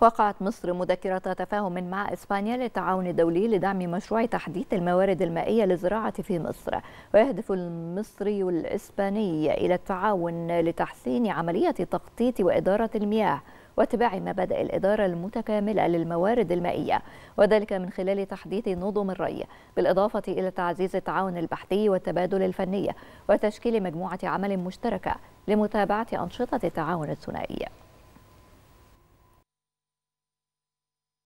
وقعت مصر مذكرة تفاهم مع إسبانيا للتعاون الدولي لدعم مشروع تحديث الموارد المائية للزراعة في مصر ويهدف المصري الإسباني إلى التعاون لتحسين عملية تخطيط وإدارة المياه واتباع مبادئ الإدارة المتكاملة للموارد المائية وذلك من خلال تحديث نظم الري بالإضافة إلى تعزيز التعاون البحثي والتبادل الفني وتشكيل مجموعة عمل مشتركة لمتابعة أنشطة التعاون الثنائي